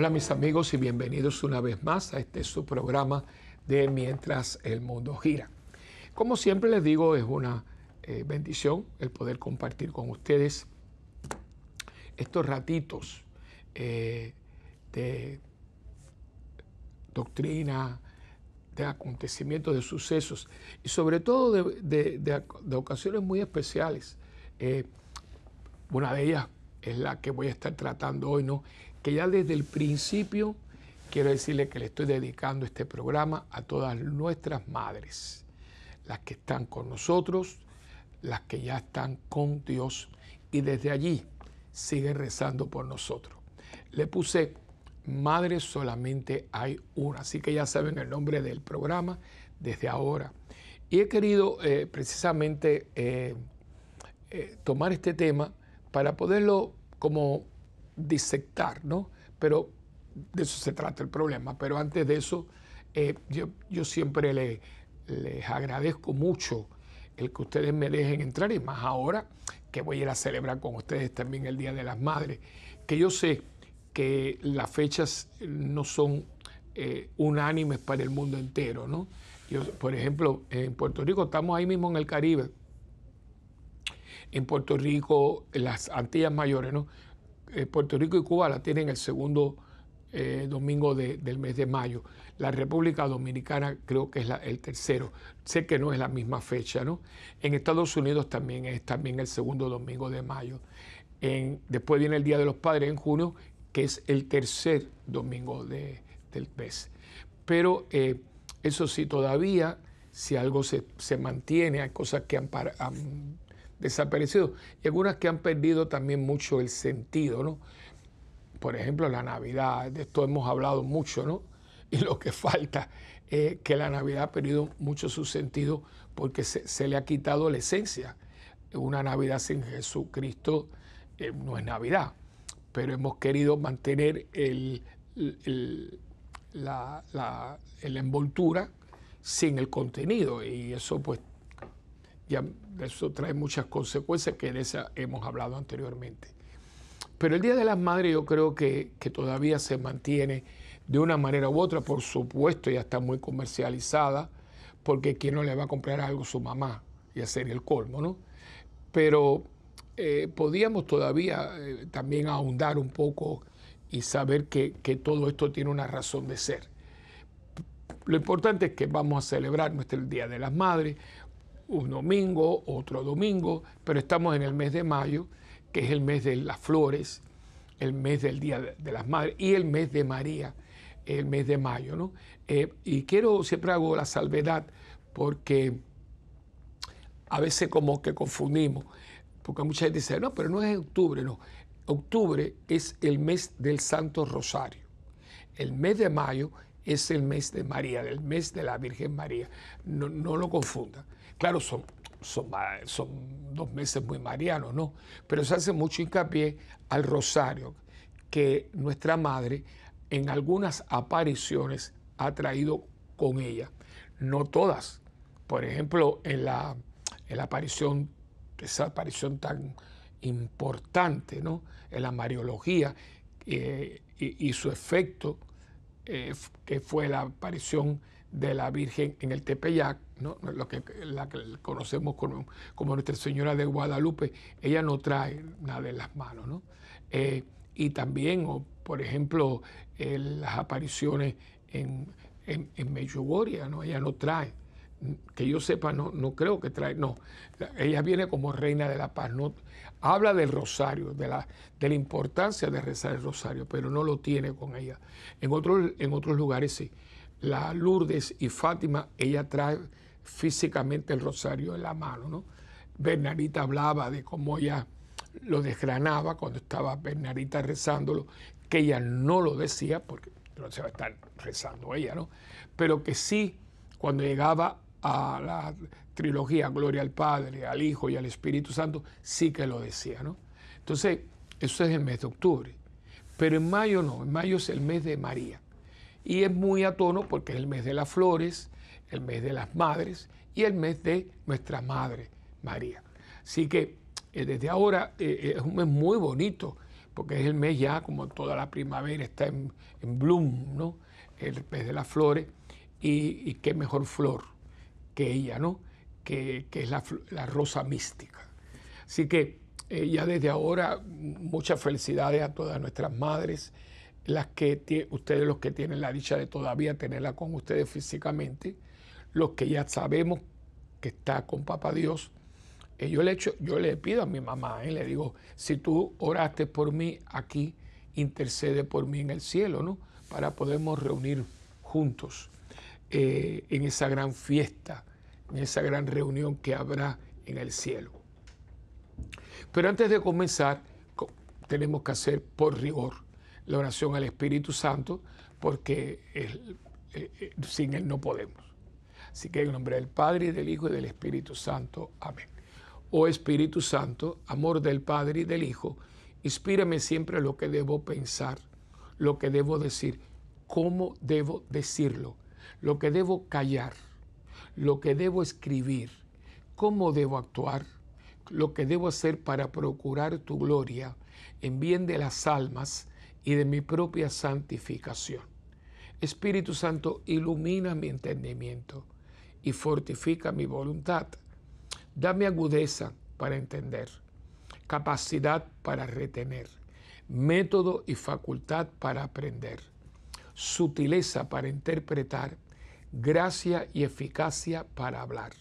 Hola mis amigos y bienvenidos una vez más a este su programa de Mientras el Mundo Gira. Como siempre les digo, es una eh, bendición el poder compartir con ustedes estos ratitos eh, de doctrina, de acontecimientos, de sucesos y sobre todo de, ocasiones muy especiales. Eh, una de ellas es la que voy a estar tratando hoy, ¿no? que ya desde el principio quiero decirle que le estoy dedicando este programa a todas nuestras madres, las que están con nosotros, las que ya están con Dios y desde allí siguen rezando por nosotros. Le puse Madre solamente hay una, así que ya saben el nombre del programa desde ahora. Y he querido eh, precisamente eh, eh, tomar este tema para poderlo como disectar, ¿no? Pero de eso se trata el problema. Pero antes de eso, eh, yo, siempre les agradezco mucho el que ustedes me dejen entrar y más ahora que voy a ir a celebrar con ustedes también el Día de las Madres, que yo sé que las fechas no son eh, unánimes para el mundo entero, ¿no? Yo, por ejemplo, en Puerto Rico estamos ahí mismo en el Caribe. En Puerto Rico, las Antillas Mayores, ¿no? Eh, Puerto Rico y Cuba la tienen el segundo eh, domingo del mes de mayo. La República Dominicana creo que es el tercero. Sé que no es la misma fecha, ¿no? En Estados Unidos también es también el segundo domingo de mayo. después viene el Día de los Padres en junio, que es el tercer domingo del mes. Pero eh, eso sí, todavía, si algo se, mantiene, hay cosas que han, han desaparecido y algunas que han perdido también mucho el sentido, ¿no? Por ejemplo, la Navidad, de esto hemos hablado mucho, ¿no? Y lo que falta es que la Navidad ha perdido mucho su sentido porque se, le ha quitado la esencia. Una Navidad sin Jesucristo eh, no es Navidad, pero hemos querido mantener el, la, la envoltura sin el contenido y eso pues ya eso trae muchas consecuencias que de esa hemos hablado anteriormente. Pero el Día de las Madres yo creo que, todavía se mantiene de una manera u otra, por supuesto, ya está muy comercializada, porque ¿quién no le va a comprar algo a su mamá? Y hacer el colmo, ¿no? Pero eh, podíamos todavía eh, también ahondar un poco y saber que, que, todo esto tiene una razón de ser. Lo importante es que vamos a celebrar nuestro Día de las Madres, un domingo, otro domingo, pero estamos en el mes de mayo, que es el mes de las flores, el mes del Día de las Madres y el mes de María, el mes de mayo, ¿no? Eh, y quiero, siempre hago la salvedad, porque a veces como que confundimos, porque mucha gente dice, no, pero no es octubre, no. Octubre es el mes del Santo Rosario. El mes de mayo es el mes de María, del mes de la Virgen María. No, lo confundan. Claro, son, son, son dos meses muy marianos, ¿no? Pero se hace mucho hincapié al rosario que nuestra madre en algunas apariciones ha traído con ella. No todas. Por ejemplo, en la, aparición, esa aparición tan importante, ¿no? En la Mariología eh, y su efecto eh, que fue la aparición de la Virgen en el Tepeyac, ¿no? lo que, la que conocemos como, Nuestra Señora de Guadalupe, ella no trae nada en las manos. Eh, y también, por ejemplo, eh, las apariciones en, en, ¿no? ella no trae. Que yo sepa, no, no creo que trae, no. Ella viene como reina de la paz, no, habla del rosario, de la, de la importancia de rezar el rosario, pero no lo tiene con ella. En otros, en otros lugares sí. La Lourdes y Fátima, ella trae físicamente el rosario en la mano, ¿no? Bernarita hablaba de cómo ella lo desgranaba cuando estaba Bernarita rezándolo, que ella no lo decía porque no se va a estar rezando ella, ¿no? Pero que sí, cuando llegaba a la trilogía Gloria al Padre, al Hijo y al Espíritu Santo, sí que lo decía, ¿no? Entonces, eso es el mes de octubre. Pero en mayo no, en mayo es el mes de María. Y es muy a tono porque es el mes de las flores, el mes de las madres y el mes de nuestra madre, María. Así que eh, desde ahora eh, es un mes muy bonito porque es el mes ya como toda la primavera está en, bloom, ¿no? El mes de las flores y qué mejor flor que ella, ¿no? Que, es la, rosa mística. Así que eh, ya desde ahora muchas felicidades a todas nuestras madres, las que ustedes los que tienen la dicha de todavía tenerla con ustedes físicamente, los que ya sabemos que está con Papá Dios. Eh, yo, le yo le pido a mi mamá, eh, le digo, si tú oraste por mí aquí, intercede por mí en el cielo, ¿no? Para podernos reunir juntos en esa gran fiesta en esa gran reunión que habrá en el cielo. Pero antes de comenzar, tenemos que hacer por rigor la oración al Espíritu Santo, porque eh, eh, sin Él no podemos. Así que en nombre del Padre, y del Hijo y del Espíritu Santo. Amén. Oh Espíritu Santo, amor del Padre y del Hijo, inspírame siempre lo que debo pensar, lo que debo decir, cómo debo decirlo, lo que debo callar lo que debo escribir, cómo debo actuar, lo que debo hacer para procurar tu gloria en bien de las almas y de mi propia santificación. Espíritu Santo, ilumina mi entendimiento y fortifica mi voluntad. Dame agudeza para entender, capacidad para retener, método y facultad para aprender, sutileza para interpretar gracia y eficacia para hablar.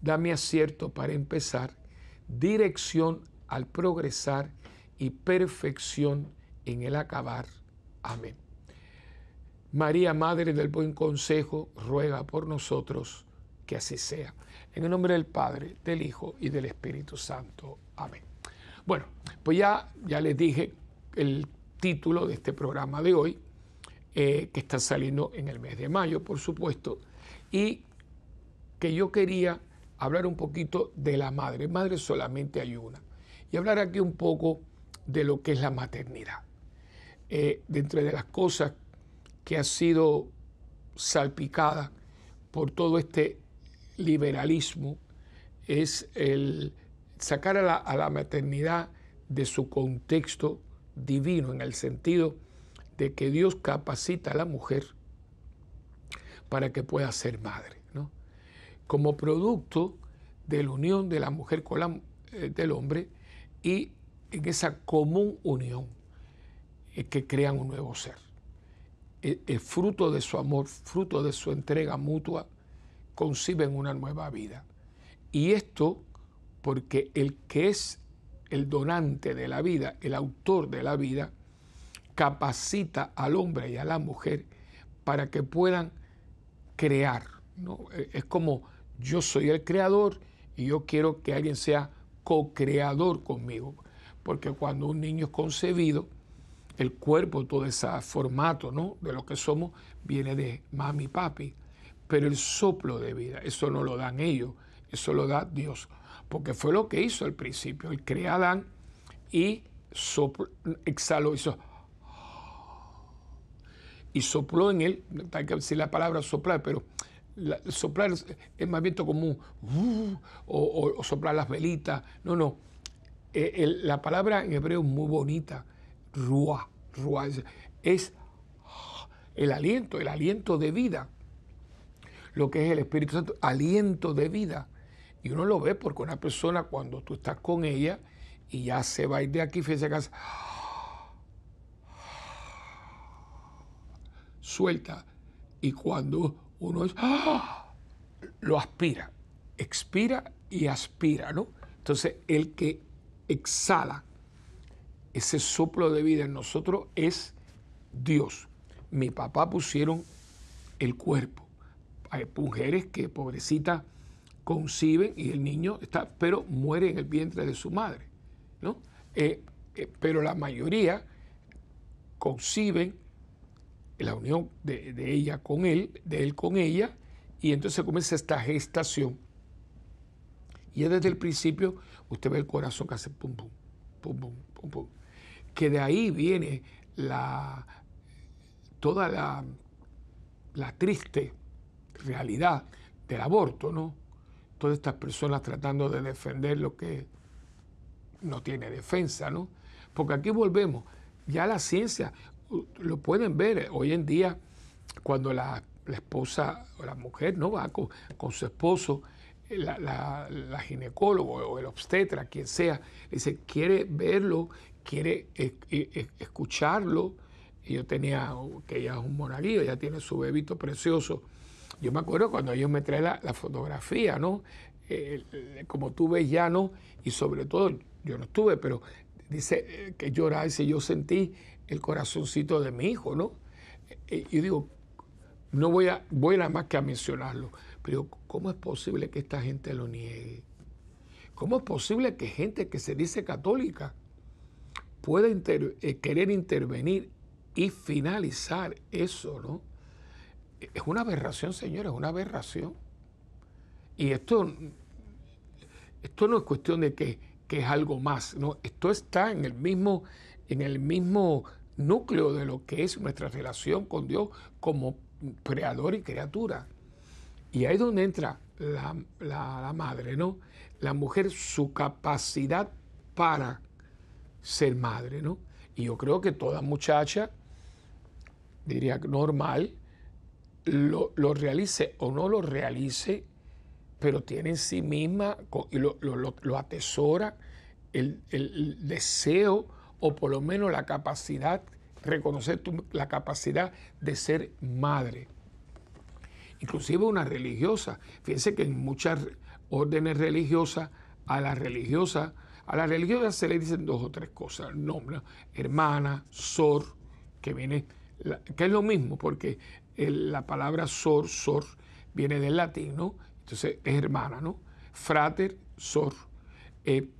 Dame acierto para empezar, dirección al progresar y perfección en el acabar. Amén. María, Madre del Buen Consejo, ruega por nosotros que así sea. En el nombre del Padre, del Hijo y del Espíritu Santo. Amén. Bueno, pues ya, ya les dije el título de este programa de hoy, eh, que está saliendo en el mes de mayo, por supuesto, y que yo quería hablar un poquito de la madre. Madre solamente hay una. Y hablar aquí un poco de lo que es la maternidad. Eh, dentro de las cosas que ha sido salpicada por todo este liberalismo es el sacar a la, a la maternidad de su contexto divino, en el sentido de que Dios capacita a la mujer para que pueda ser madre. Como producto de la unión de la mujer con eh, el hombre y en esa común unión es eh, que crean un nuevo ser. El e fruto de su amor, fruto de su entrega mutua, conciben una nueva vida. Y esto porque el que es el donante de la vida, el autor de la vida, capacita al hombre y a la mujer para que puedan crear. ¿no? E, es como yo soy el creador y yo quiero que alguien sea co-creador conmigo. Porque cuando un niño es concebido, el cuerpo, todo ese formato ¿no? de lo que somos, viene de mami y papi. Pero el soplo de vida, eso no lo dan ellos, eso lo da Dios. Porque fue lo que hizo al principio. Él crea Adán y exhaló, hizo y sopló en él, hay que decir la palabra soplar, pero soplar es más viento común, uh, o, soplar las velitas, no, no. Eh, la palabra en hebreo es muy bonita, ruah, ruah, es, el aliento, el aliento de vida, lo que es el Espíritu Santo, aliento de vida. Y uno lo ve porque una persona cuando tú estás con ella y ya se va a ir de aquí, fíjese casa suelta y cuando uno es, ¡ah! lo aspira, expira y aspira, ¿no? Entonces el que exhala ese soplo de vida en nosotros es Dios. Mi papá pusieron el cuerpo. Hay mujeres que pobrecita, conciben y el niño está, pero muere en el vientre de su madre, ¿no? Eh, eh, pero la mayoría conciben la unión de, ella con él, de él con ella, y entonces comienza esta gestación. Y ya desde el principio usted ve el corazón que hace pum, pum, pum, pum, pum, Que de ahí viene la, toda la, la triste realidad del aborto, ¿no? Todas estas personas tratando de defender lo que no tiene defensa, ¿no? Porque aquí volvemos, ya la ciencia, lo pueden ver eh, hoy en día cuando la, esposa o la mujer no va con, su esposo, eh, la, la, ginecólogo o el obstetra, quien sea, dice, quiere verlo, quiere e, e, escucharlo. Y yo tenía, que ella es un monaguillo, ella tiene su bebito precioso. Yo me acuerdo cuando ellos me traen la, fotografía, ¿no? Eh, como tú ves ya, ¿no? Y sobre todo, yo no estuve, pero dice que lloraba, y yo sentí el corazoncito de mi hijo, ¿no? Eh, y, digo, no voy a, voy nada más que a mencionarlo, pero ¿cómo es posible que esta gente lo niegue? ¿Cómo es posible que gente que se dice católica pueda eh, querer intervenir y finalizar eso, ¿no? Es una aberración, señores, una aberración. Y esto, esto no es cuestión de que, que es algo más, ¿no? Esto está en el mismo, en el mismo núcleo de lo que es nuestra relación con Dios como creador y criatura. Y ahí es donde entra la, madre, ¿no? La mujer, su capacidad para ser madre, ¿no? Y yo creo que toda muchacha, diría normal, lo, realice o no lo realice, pero tiene en sí misma y lo, atesora el, el deseo o por lo menos la capacidad, reconocer la capacidad de ser madre. Inclusive una religiosa. Fíjense que en muchas órdenes religiosas, a la religiosa, a la religiosa se le dicen dos o tres cosas, nombra hermana, sor, que viene, que es lo mismo, porque la palabra sor, sor, viene del latín, ¿no? Entonces es hermana, ¿no? Frater, sor. Eh,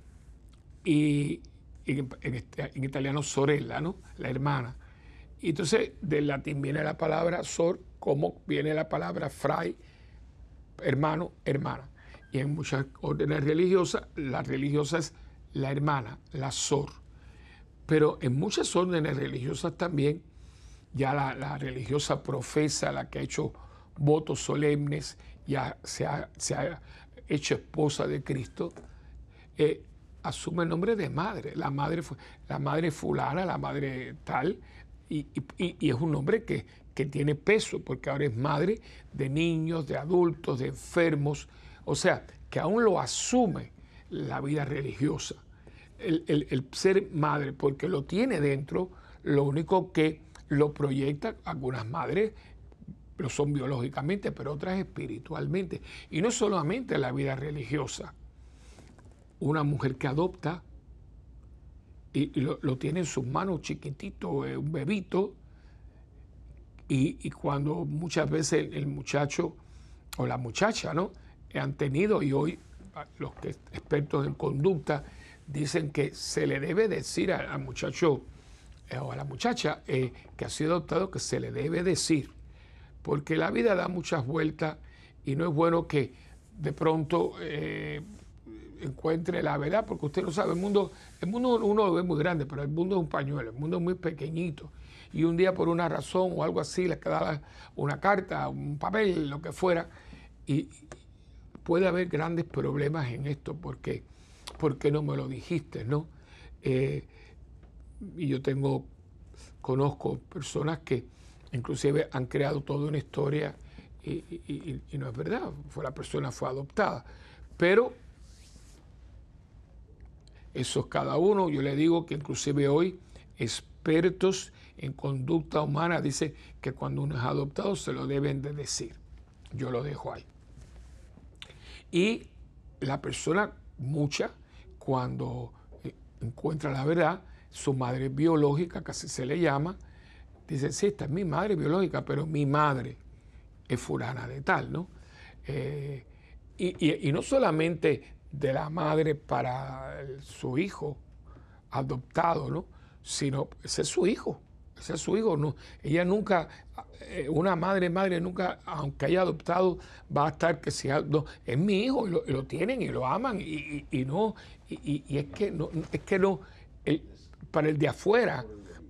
y este, en, italiano Sorella, ¿no? La hermana. Y entonces del latín viene la palabra sor, como viene la palabra fray, hermano, hermana. Y en muchas órdenes religiosas, la religiosa es la hermana, la sor. Pero en muchas órdenes religiosas también, ya la, religiosa profesa, la que ha hecho votos solemnes, ya se ha, hecho esposa de Cristo, eh, asume el nombre de madre. La madre, la madre fulana, la madre tal, y, es un nombre que, tiene peso, porque ahora es madre de niños, de adultos, de enfermos. O sea, que aún lo asume la vida religiosa, el, el ser madre, porque lo tiene dentro, lo único que lo proyecta algunas madres lo son biológicamente, pero otras espiritualmente. Y no solamente la vida religiosa, una mujer que adopta y, lo, tiene en sus manos chiquitito, eh, un bebito, y, cuando muchas veces el, muchacho o la muchacha, ¿no? Han tenido, y hoy ah, los expertos en conducta dicen que se le debe decir al, muchacho eh, o a la muchacha eh, que ha sido adoptado que se le debe decir, porque la vida da muchas vueltas y no es bueno que de pronto encuentre la verdad, porque usted lo sabe, el mundo, el mundo uno lo ve muy grande, pero el mundo es un pañuelo, el mundo es muy pequeñito. Y un día por una razón o algo así, le quedaba una carta, un papel, lo que fuera, y puede haber grandes problemas en esto, porque ¿por no me lo dijiste? ¿no? Eh, y yo tengo, conozco personas que inclusive han creado toda una historia y, no es verdad, fue la persona fue adoptada. Pero eso es cada uno. Yo le digo que inclusive hoy expertos en conducta humana dicen que cuando uno es adoptado se lo deben de decir. Yo lo dejo ahí. Y la persona, mucha, cuando eh, encuentra la verdad, su madre biológica, casi se le llama, dice, sí, esta es mi madre biológica, pero mi madre es fulana de tal, ¿no? Eh, y, no solamente de la madre para su hijo adoptado, ¿no? Sino, ese es su hijo, ese es su hijo. No, ella nunca, eh, una madre, madre nunca, aunque haya adoptado, va a estar que sea, no, es mi hijo, y lo, tienen y lo aman, y, no, y, es que no, es que no, para el de afuera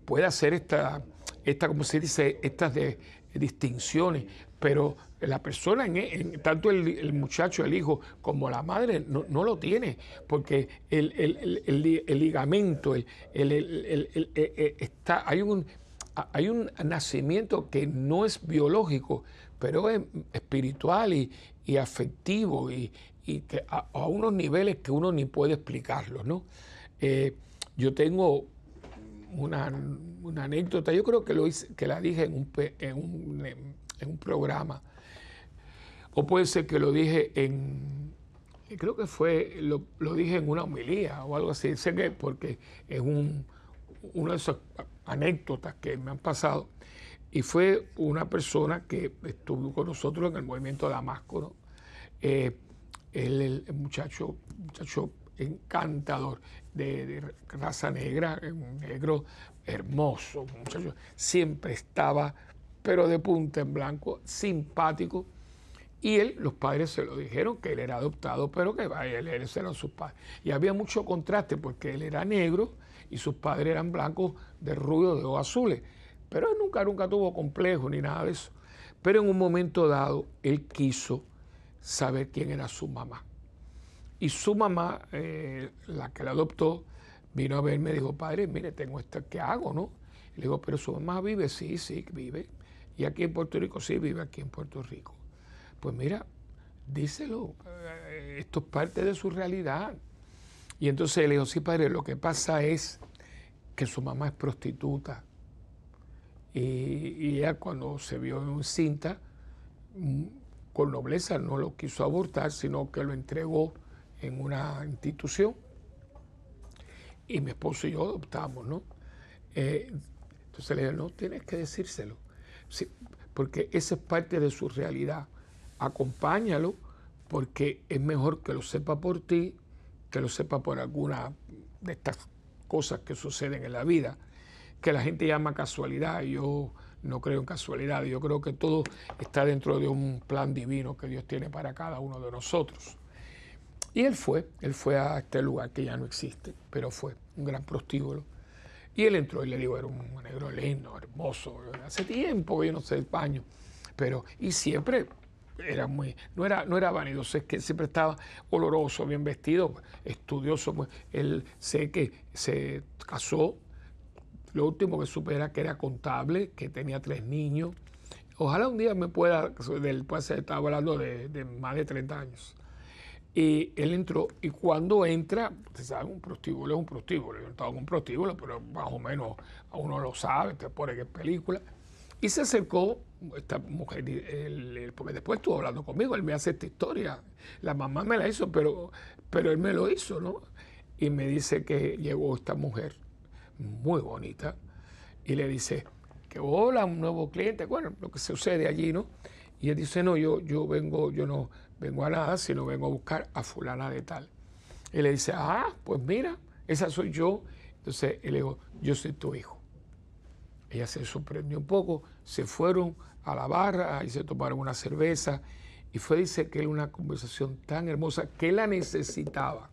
puede hacer esta, esta, como se dice, estas de, distinciones, pero la persona, en, tanto el, muchacho, el hijo, como la madre, no, lo tiene, porque el, ligamento, está, hay, un, hay un nacimiento que no es biológico, pero es espiritual y, afectivo y, a, unos niveles que uno ni puede explicarlo, ¿no? Eh, yo tengo una, anécdota, yo creo que, lo que la dije en un, en un, en un programa o puede ser que lo dije en, creo que fue, lo, dije en una homilía o algo así, sé que porque es un, una de esas anécdotas que me han pasado. Y fue una persona que estuvo con nosotros en el movimiento Damasco, ¿no? Eh, el muchacho, muchacho encantador de, raza negra, un negro hermoso, muchacho, siempre estaba, pero de punta en blanco, simpático, y él, los padres se lo dijeron que él era adoptado, pero que él, él eran sus padres. Y había mucho contraste porque él era negro y sus padres eran blancos de rubio de ojos azules. Pero él nunca, nunca tuvo complejo ni nada de eso. Pero en un momento dado, él quiso saber quién era su mamá. Y su mamá, eh, la que la adoptó, vino a verme y dijo, padre, mire, tengo esto, ¿qué hago, no? Y le digo, pero su mamá vive, sí, sí, vive. Y aquí en Puerto Rico, sí, vive aquí en Puerto Rico pues mira, díselo, eh, esto es parte de su realidad. Y entonces le dijo, sí, padre, lo que pasa es que su mamá es prostituta. Y, ella cuando se vio en cinta, mm, con nobleza no lo quiso abortar, sino que lo entregó en una institución. Y mi esposo y yo adoptamos, ¿no? Eh, entonces le dije, no, tienes que decírselo, porque esa es parte de su realidad acompáñalo porque es mejor que lo sepa por ti, que lo sepa por alguna de estas cosas que suceden en la vida, que la gente llama casualidad. Yo no creo en casualidad, yo creo que todo está dentro de un plan divino que Dios tiene para cada uno de nosotros. Y él fue, él fue a este lugar que ya no existe, pero fue un gran prostíbulo. Y él entró y le digo, era un negro lindo, hermoso, hace tiempo que yo no sé el paño, pero, y siempre era muy, no era, no era vanidoso, es que siempre estaba oloroso, bien vestido, estudioso. Pues, él sé que se casó, lo último que supe era que era contable, que tenía tres niños. Ojalá un día me pueda, del pues, estaba hablando de, más de 30 años. Y él entró, y cuando entra, se sabe, un prostíbulo es un prostíbulo. Yo estaba con un prostíbulo, pero más o menos uno lo sabe, te pone que es película y se acercó esta mujer, porque después estuvo hablando conmigo, él me hace esta historia, la mamá me la hizo, pero, pero él me lo hizo, ¿no? Y me dice que llegó esta mujer, muy bonita, y le dice, que hola, un nuevo cliente, bueno, lo que sucede allí, ¿no? Y él dice, no, yo, yo vengo, yo no vengo a nada, sino vengo a buscar a fulana de tal. Y le dice, ah, pues mira, esa soy yo. Entonces él le dijo, yo soy tu hijo. Ella se sorprendió un poco, se fueron a la barra y se tomaron una cerveza y fue, dice, que era una conversación tan hermosa que la necesitaba,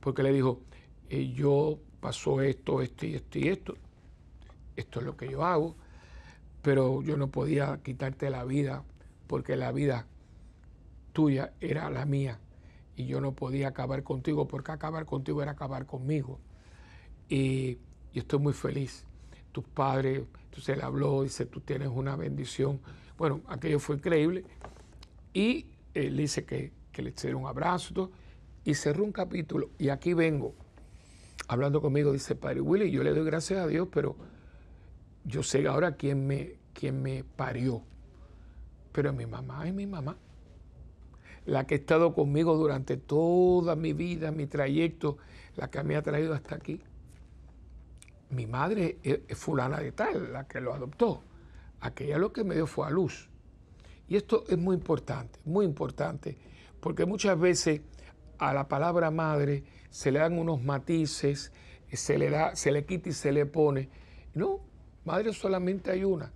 porque le dijo, eh, yo pasó esto, esto y esto y esto, esto es lo que yo hago, pero yo no podía quitarte la vida, porque la vida tuya era la mía, y yo no podía acabar contigo, porque acabar contigo era acabar conmigo. y, y estoy muy feliz tus padres, entonces le habló, dice, tú tienes una bendición. Bueno, aquello fue increíble. Y él eh, dice que, le hicieron un abrazo y cerró un capítulo. Y aquí vengo, hablando conmigo, dice, Padre Willy, yo le doy gracias a Dios, pero yo sé ahora quién me, quién me parió. Pero mi mamá es mi mamá. La que ha estado conmigo durante toda mi vida, mi trayecto, la que me ha traído hasta aquí mi madre e-, es fulana de tal, la que lo adoptó. Aquella lo que me dio fue a luz. Y esto es muy importante, muy importante, porque muchas veces a la palabra madre se le dan unos matices, se le, da, se le quita y se le pone. No, madre solamente hay una.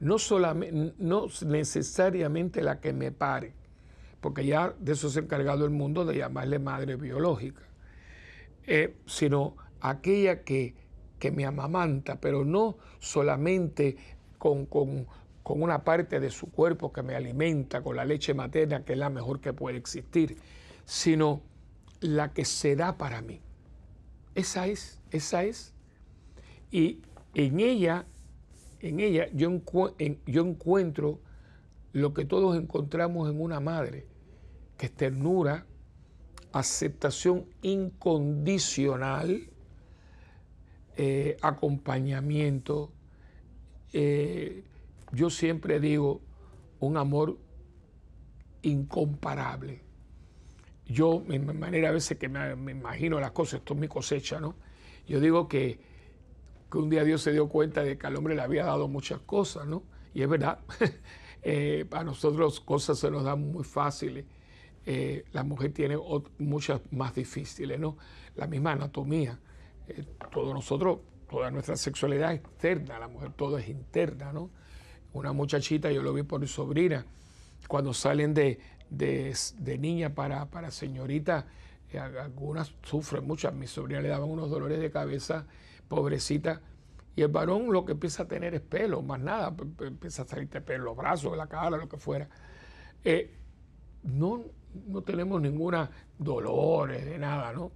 No, solamente, no necesariamente la que me pare, porque ya de eso se ha encargado el mundo de llamarle madre biológica, eh, sino aquella que que me amamanta, pero no solamente con, una parte de su cuerpo que me alimenta, con la leche materna, que es la mejor que puede existir, sino la que se da para mí. Esa es, esa es. Y en ella, en ella yo encuentro lo que todos encontramos en una madre, que es ternura, aceptación incondicional eh, acompañamiento. Eh, yo siempre digo, un amor incomparable. Yo, manera a veces que me, imagino las cosas, esto es mi cosecha, ¿no? Yo digo que, un día Dios se dio cuenta de que al hombre le había dado muchas cosas, ¿no? Y es verdad, para eh, a nosotros cosas se nos dan muy fáciles. la mujer tiene muchas más difíciles, ¿no? La misma anatomía. Eh, nosotros, toda nuestra sexualidad es externa, la mujer todo es interna, ¿no? Una muchachita, yo lo vi por mi sobrina, cuando salen de, de, niña para, para señorita, eh, algunas sufren muchas, mi sobrina le daban unos dolores de cabeza, pobrecita, y el varón lo que empieza a tener es pelo, más nada, empieza a salirte pelo, los brazos, la cara, lo que fuera. Eh, no, no tenemos ninguna dolores de nada, ¿no?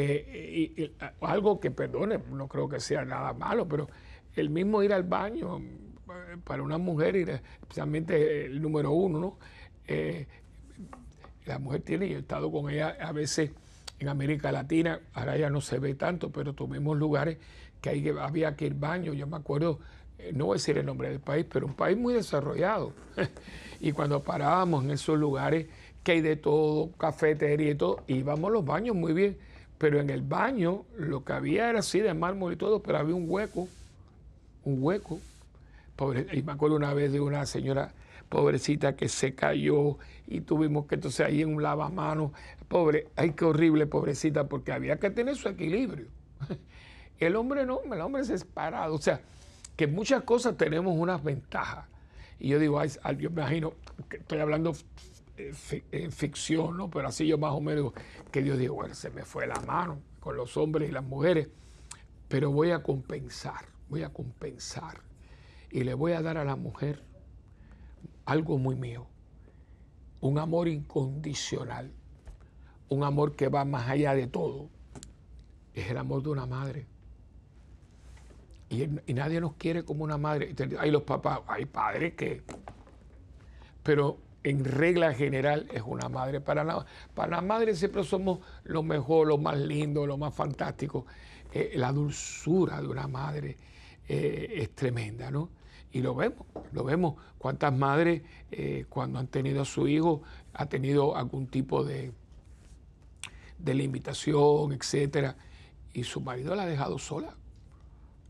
Eh, y, algo que, perdone, no creo que sea nada malo, pero el mismo ir al baño eh, para una mujer, especialmente el número uno, ¿no? Eh, la mujer tiene, yo he estado con ella a veces en América Latina, ahora ya no se ve tanto, pero tomemos lugares que había que ir baño, yo me acuerdo, no voy a decir el nombre del país, pero un país muy desarrollado. y cuando parábamos en esos lugares, que hay de todo, cafetería y todo, íbamos a los baños muy bien. Pero en el baño lo que había era así de mármol y todo, pero había un hueco, un hueco. Pobre, y me acuerdo una vez de una señora pobrecita que se cayó y tuvimos que entonces ahí en un lavamanos, pobre, ay, qué horrible pobrecita, porque había que tener su equilibrio. El hombre no, el hombre es parado. O sea, que muchas cosas tenemos unas ventajas. Y yo digo, ay, yo me imagino, que estoy hablando en eh, eh, ficción, ¿no? Pero así yo más o menos que Dios dijo, se me fue la mano con los hombres y las mujeres, pero voy a compensar, voy a compensar y le voy a dar a la mujer algo muy mío, un amor incondicional, un amor que va más allá de todo, es el amor de una madre. Y, y nadie nos quiere como una madre. Hay los papás, hay padres que... Pero en regla general es una madre. Para la, para la madre siempre somos lo mejor, lo más lindo, lo más fantástico. Eh, la dulzura de una madre eh, es tremenda, ¿no? Y lo vemos, lo vemos. Cuántas madres eh, cuando han tenido a su hijo ha tenido algún tipo de, de limitación, etcétera, y su marido la ha dejado sola.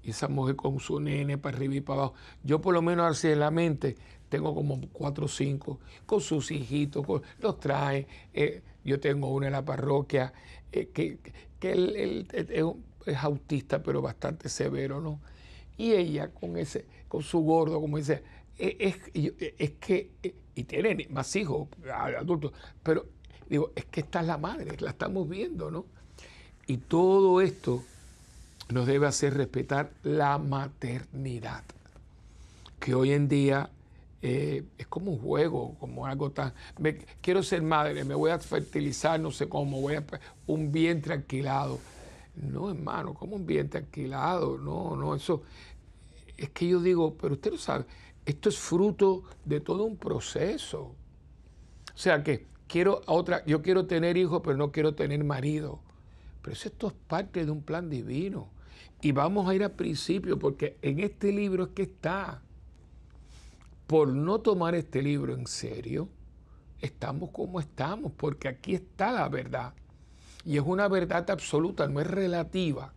Y esa mujer con su nene para arriba y para abajo. Yo por lo menos así en la mente tengo como cuatro o cinco, con sus hijitos, los trae eh, yo tengo una en la parroquia eh, que, él, es autista, pero bastante severo, ¿no? Y ella con ese, con su gordo, como dice, eh, es, es que, y tiene más hijos, adultos, pero digo, es que está la madre, la estamos viendo, ¿no? Y todo esto nos debe hacer respetar la maternidad, que hoy en día eh, es como un juego, como algo tan... quiero ser madre, me voy a fertilizar, no sé cómo, voy a... Un vientre alquilado. No, hermano, como un vientre alquilado, no, no, eso... Es que yo digo, pero usted lo sabe, esto es fruto de todo un proceso. O sea que quiero otra, yo quiero tener hijos, pero no quiero tener marido. Pero eso esto es parte de un plan divino. Y vamos a ir al principio, porque en este libro es que está por no tomar este libro en serio, estamos como estamos, porque aquí está la verdad. Y es una verdad absoluta, no es relativa.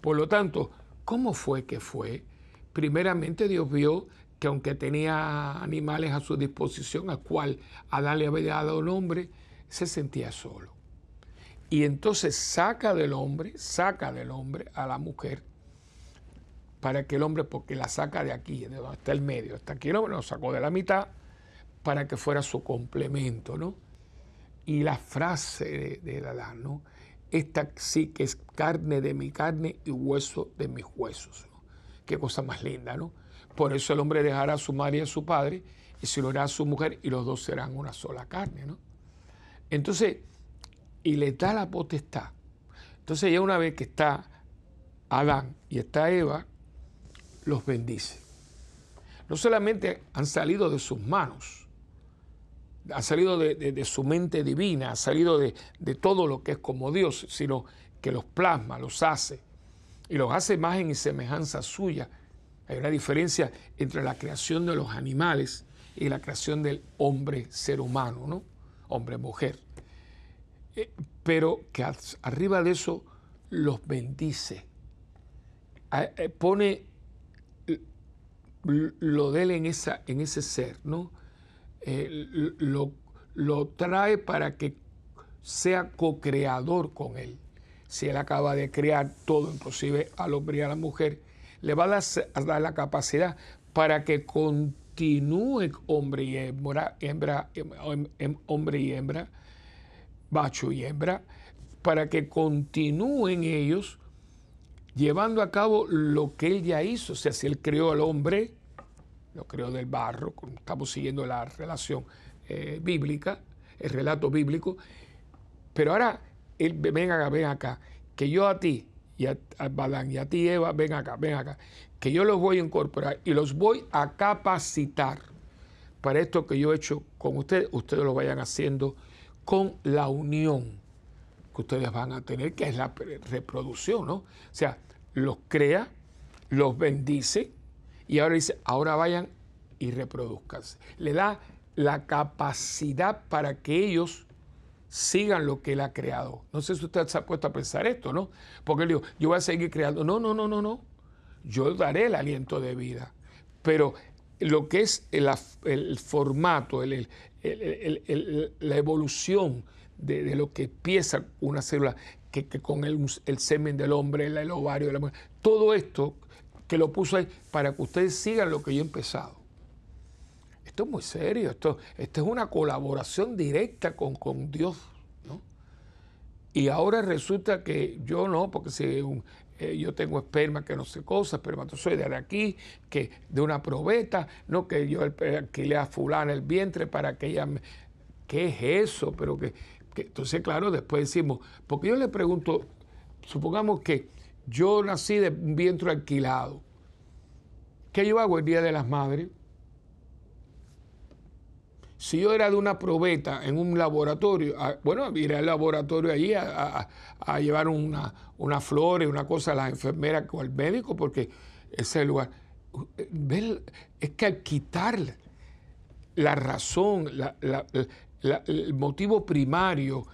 Por lo tanto, ¿cómo fue que fue? Primeramente Dios vio que aunque tenía animales a su disposición, al cual Adán le había dado nombre, se sentía solo. Y entonces saca del hombre, saca del hombre a la mujer para que el hombre, porque la saca de aquí, de donde está el medio, está aquí el hombre lo sacó de la mitad para que fuera su complemento, ¿no? Y la frase de, Adán, ¿no? Esta sí que es carne de mi carne y hueso de mis huesos. ¿no? Qué cosa más linda, ¿no? Por eso el hombre dejará a su madre y a su padre y se lo hará a su mujer y los dos serán una sola carne, ¿no? Entonces, y le da la potestad. Entonces ya una vez que está Adán y está Eva, los bendice. No solamente han salido de sus manos, han salido de, su mente divina, han salido de, todo lo que es como Dios, sino que los plasma, los hace y los hace imagen y semejanza suya. Hay una diferencia entre la creación de los animales y la creación del hombre ser humano, ¿no? Hombre-mujer. Eh, pero que arriba de eso los bendice. Ah, eh, pone lo de él en, en ese ser, ¿no? Eh, lo, trae para que sea co-creador con él. Si él acaba de crear todo, inclusive al hombre y a la mujer, le va a dar, la capacidad para que continúe hombre y hembra, hembra hombre y hembra, macho y hembra, para que continúen ellos llevando a cabo lo que él ya hizo. O sea, si él creó al hombre, lo creó del barro, estamos siguiendo la relación eh, bíblica, el relato bíblico, pero ahora él, ven acá, ven acá, que yo a ti, y a, a y a ti Eva, ven acá, ven acá, que yo los voy a incorporar y los voy a capacitar para esto que yo he hecho con ustedes, ustedes lo vayan haciendo con la unión que ustedes van a tener, que es la reproducción, ¿no? O sea, los crea, los bendice y ahora dice, ahora vayan y reproduzcanse. Le da la capacidad para que ellos sigan lo que él ha creado. No sé si usted se ha puesto a pensar esto, ¿no? Porque él dijo, yo voy a seguir creando. No, no, no, no, no. Yo daré el aliento de vida. Pero lo que es el, formato, la evolución de, lo que empieza una célula, que, con el, semen del hombre, el, ovario de la mujer, todo esto que lo puso ahí para que ustedes sigan lo que yo he empezado. Esto es muy serio, esto, esto es una colaboración directa con, con Dios. ¿no? Y ahora resulta que yo no, porque si eh, yo tengo esperma que no sé cosa, soy de aquí, que de una probeta, no que yo le a fulana el vientre para que ella me... ¿Qué es eso? Pero que entonces, claro, después decimos, porque yo le pregunto, supongamos que yo nací de un vientre alquilado, ¿qué yo hago el Día de las Madres? Si yo era de una probeta en un laboratorio, ah, bueno, ir al laboratorio ahí a, llevar una, una flor y una cosa a la enfermera o al médico, porque ese lugar. Eh, es que al quitarle la razón, la, el motivo primario,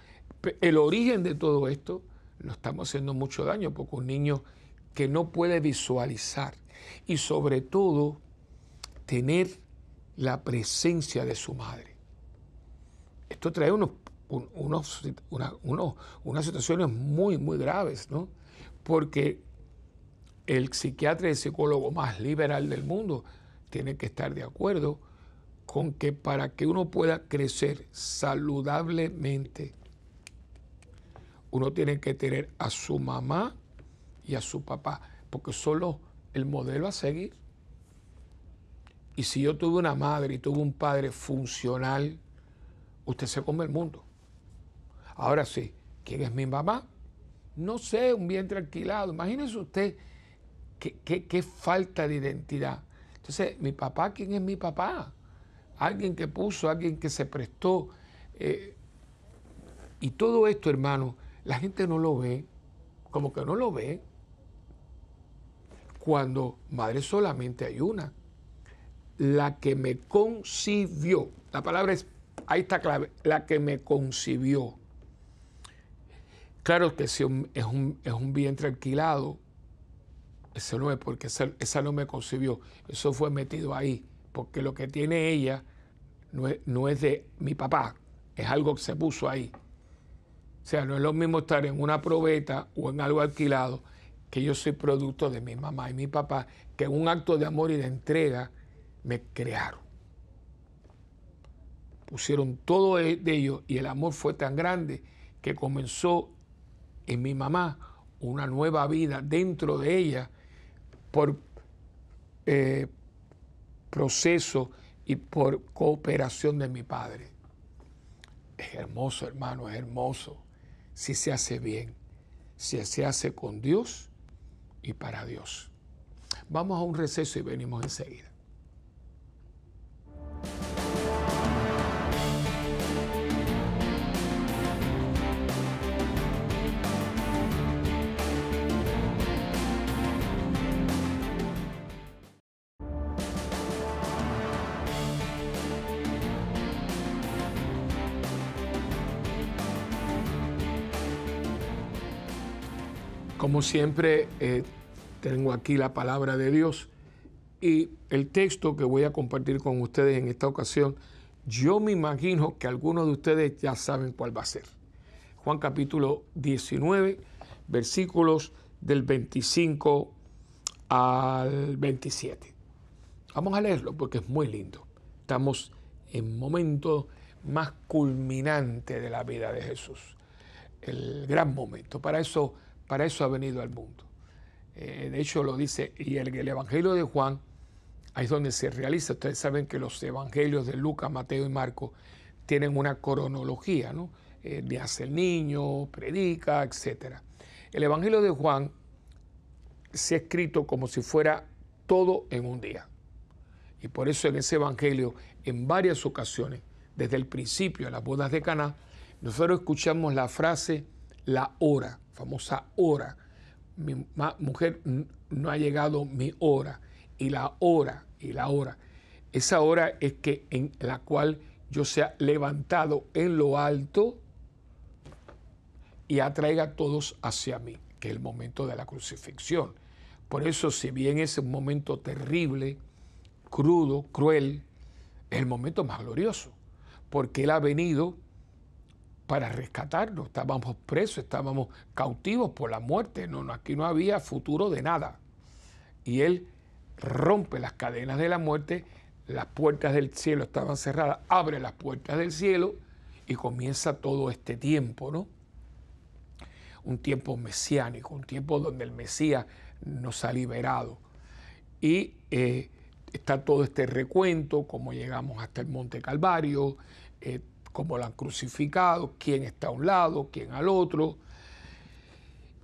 el origen de todo esto, nos estamos haciendo mucho daño porque un niño que no puede visualizar y sobre todo tener la presencia de su madre. Esto trae unos, unas situaciones muy, muy graves, ¿no? Porque el psiquiatra y el psicólogo más liberal del mundo tiene que estar de acuerdo con que para que uno pueda crecer saludablemente, uno tiene que tener a su mamá y a su papá, porque solo el modelo a seguir. Y si yo tuve una madre y tuve un padre funcional, usted se come el mundo. Ahora sí, ¿quién es mi mamá? No sé, un vientre alquilado. Imagínese usted qué falta de identidad. Entonces, mi papá, ¿quién es mi papá? alguien que puso, alguien que se prestó. Eh, y todo esto, hermano, la gente no lo ve, como que no lo ve, cuando madre solamente hay una, la que me concibió. La palabra es, ahí está clave, la que me concibió. Claro que si es un, es un vientre alquilado, eso no es porque esa, esa no me concibió, eso fue metido ahí, porque lo que tiene ella no es, de mi papá, es algo que se puso ahí. O sea, no es lo mismo estar en una probeta o en algo alquilado que yo soy producto de mi mamá y mi papá, que en un acto de amor y de entrega me crearon. Pusieron todo e-, de ellos y el amor fue tan grande que comenzó en mi mamá una nueva vida dentro de ella por eh, proceso y por cooperación de mi Padre. Es hermoso, hermano, es hermoso. Si se hace bien, si se hace con Dios y para Dios. Vamos a un receso y venimos enseguida. Como siempre, eh, tengo aquí la palabra de Dios y el texto que voy a compartir con ustedes en esta ocasión. Yo me imagino que algunos de ustedes ya saben cuál va a ser. Juan capítulo 19, versículos del 25 al 27. Vamos a leerlo porque es muy lindo. Estamos en momento más culminante de la vida de Jesús. El gran momento. Para eso para eso ha venido al mundo. Eh, de hecho, lo dice, y el, Evangelio de Juan, ahí es donde se realiza. Ustedes saben que los Evangelios de Lucas, Mateo y Marco tienen una cronología, ¿no? Eh, de hace el niño, predica, etc. El Evangelio de Juan se ha escrito como si fuera todo en un día. Y por eso en ese Evangelio, en varias ocasiones, desde el principio a las bodas de Caná, nosotros escuchamos la frase la hora famosa hora. Mi mujer no ha llegado mi hora. Y la hora, y la hora. Esa hora es que en la cual yo sea levantado en lo alto y atraiga a todos hacia mí, que es el momento de la crucifixión. Por eso, si bien es un momento terrible, crudo, cruel, es el momento más glorioso, porque Él ha venido para rescatarnos. Estábamos presos, estábamos cautivos por la muerte. No, no, aquí no había futuro de nada. Y Él rompe las cadenas de la muerte, las puertas del cielo estaban cerradas, abre las puertas del cielo y comienza todo este tiempo, ¿no? Un tiempo mesiánico, un tiempo donde el Mesías nos ha liberado. Y eh, está todo este recuento, cómo llegamos hasta el Monte Calvario, eh, cómo la han crucificado, quién está a un lado, quién al otro.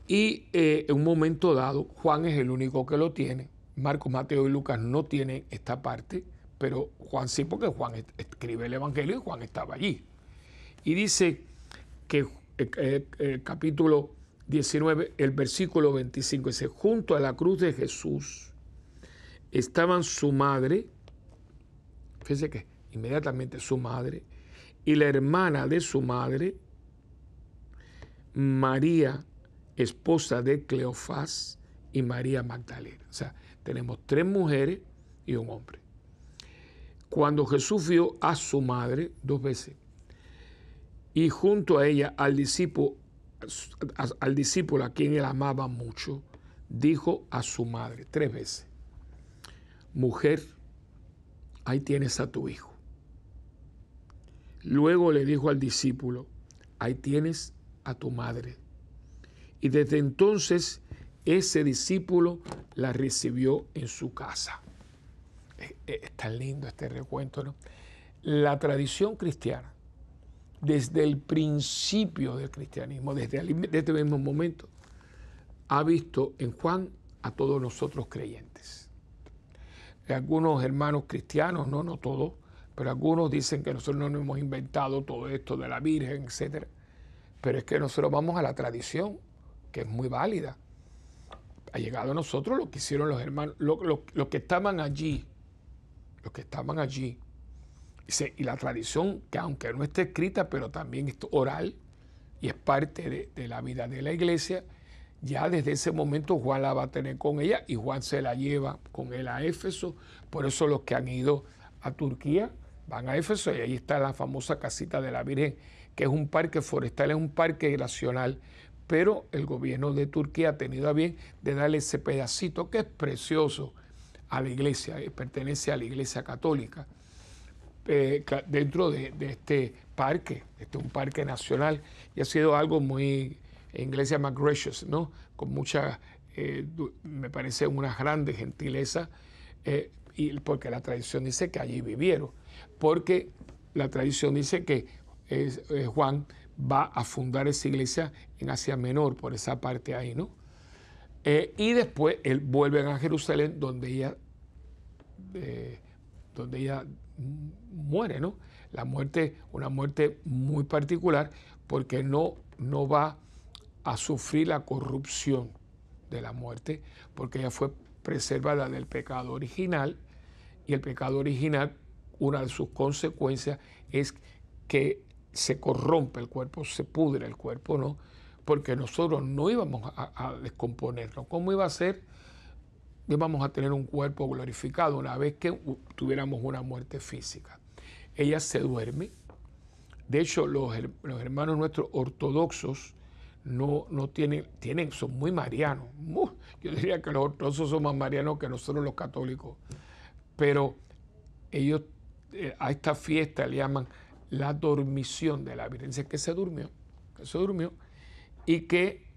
Y eh, en un momento dado, Juan es el único que lo tiene. Marcos, Mateo y Lucas no tienen esta parte, pero Juan sí, porque Juan escribe el Evangelio y Juan estaba allí. Y dice que eh, eh, capítulo 19, el versículo 25, dice, junto a la cruz de Jesús estaban su madre, fíjense que inmediatamente su madre, y la hermana de su madre, María, esposa de Cleofás, y María Magdalena. O sea, tenemos tres mujeres y un hombre. Cuando Jesús vio a su madre dos veces y junto a ella al discípulo, a quien él amaba mucho, dijo a su madre tres veces, mujer, ahí tienes a tu hijo. Luego le dijo al discípulo, ahí tienes a tu madre. Y desde entonces ese discípulo la recibió en su casa. Eh, eh, es tan lindo este recuento, ¿no? La tradición cristiana, desde el principio del cristianismo, desde, este mismo momento, ha visto en Juan a todos nosotros creyentes. Algunos hermanos cristianos, no, no todos, pero algunos dicen que nosotros no nos hemos inventado todo esto de la Virgen, etc. Pero es que nosotros vamos a la tradición, que es muy válida. Ha llegado a nosotros lo que hicieron los hermanos, los lo, que estaban allí, los que estaban allí. Y, la tradición, que aunque no esté escrita, pero también es oral y es parte de, de la vida de la iglesia, ya desde ese momento Juan la va a tener con ella y Juan se la lleva con él a Éfeso. Por eso los que han ido a Turquía Van a Éfeso y ahí está la famosa casita de la Virgen, que es un parque forestal, es un parque nacional, pero el gobierno de Turquía ha tenido a bien de darle ese pedacito que es precioso a la iglesia, eh, pertenece a la iglesia católica, eh, dentro de, este parque, este es un parque nacional, y ha sido algo muy, en inglés ¿no? Con muchas, eh, me parece una grande gentileza eh, y porque la tradición dice que allí vivieron, porque la tradición dice que eh, Juan va a fundar esa iglesia en Asia Menor, por esa parte ahí, ¿no? Eh, y después él vuelve a Jerusalén donde ella, donde ella muere, ¿no? La muerte, una muerte muy particular porque no, no va a sufrir la corrupción de la muerte, porque ella fue preserva del pecado original y el pecado original, una de sus consecuencias es que se corrompe el cuerpo, se pudre el cuerpo, ¿no? Porque nosotros no íbamos a, descomponernos. ¿Cómo iba a ser? Íbamos a tener un cuerpo glorificado una vez que tuviéramos una muerte física. Ella se duerme. De hecho, los hermanos nuestros ortodoxos no, no tienen, tienen, son muy marianos. yo diría que los ortodoxos son más marianos que nosotros los católicos. Pero ellos eh, a esta fiesta le llaman la dormición de la Virgen. que se durmió, que se durmió y que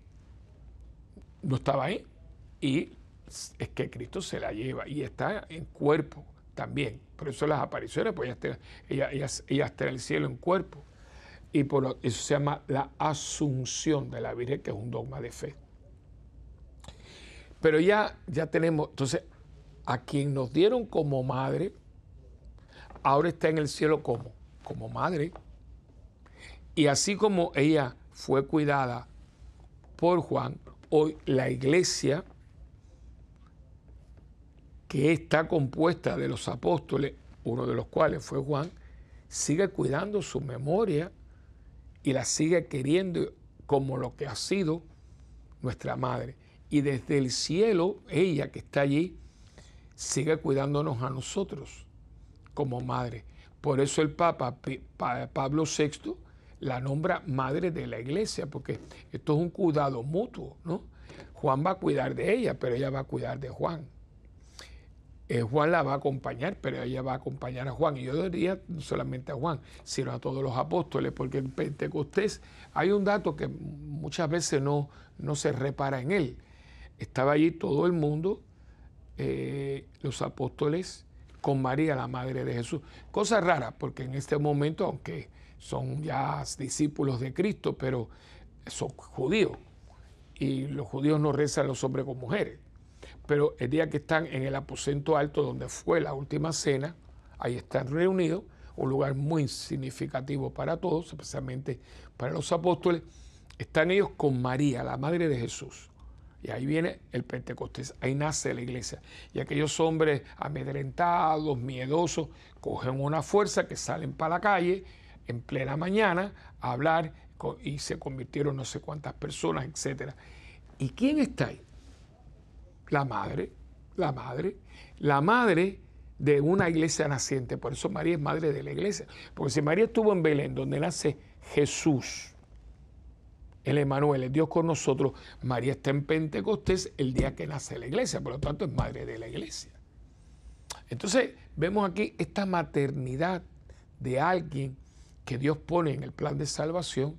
no estaba ahí. Y es que Cristo se la lleva y está en cuerpo también. Por eso las apariciones, pues ella está en el cielo en cuerpo y por eso se llama la asunción de la Virgen, que es un dogma de fe. Pero ya, ya tenemos, entonces, a quien nos dieron como madre, ahora está en el cielo como, como madre. Y así como ella fue cuidada por Juan, hoy la iglesia, que está compuesta de los apóstoles, uno de los cuales fue Juan, sigue cuidando su memoria y la sigue queriendo como lo que ha sido nuestra madre. Y desde el cielo, ella que está allí, sigue cuidándonos a nosotros como madre. Por eso el Papa Pablo VI la nombra madre de la iglesia, porque esto es un cuidado mutuo, ¿no? Juan va a cuidar de ella, pero ella va a cuidar de Juan. Eh, Juan la va a acompañar, pero ella va a acompañar a Juan. Y yo diría no solamente a Juan, sino a todos los apóstoles, porque en Pentecostés hay un dato que muchas veces no, no se repara en él. Estaba allí todo el mundo, eh, los apóstoles, con María, la madre de Jesús. Cosa rara, porque en este momento, aunque son ya discípulos de Cristo, pero son judíos. Y los judíos no rezan los hombres con mujeres pero el día que están en el aposento alto donde fue la última cena, ahí están reunidos, un lugar muy significativo para todos, especialmente para los apóstoles, están ellos con María, la madre de Jesús. Y ahí viene el Pentecostés, ahí nace la iglesia. Y aquellos hombres amedrentados, miedosos, cogen una fuerza que salen para la calle en plena mañana a hablar y se convirtieron no sé cuántas personas, etc. ¿Y quién está ahí? La madre, la madre, la madre de una iglesia naciente. Por eso María es madre de la iglesia. Porque si María estuvo en Belén, donde nace Jesús, el Emanuel, el Dios con nosotros, María está en Pentecostés el día que nace la iglesia. Por lo tanto, es madre de la iglesia. Entonces, vemos aquí esta maternidad de alguien que Dios pone en el plan de salvación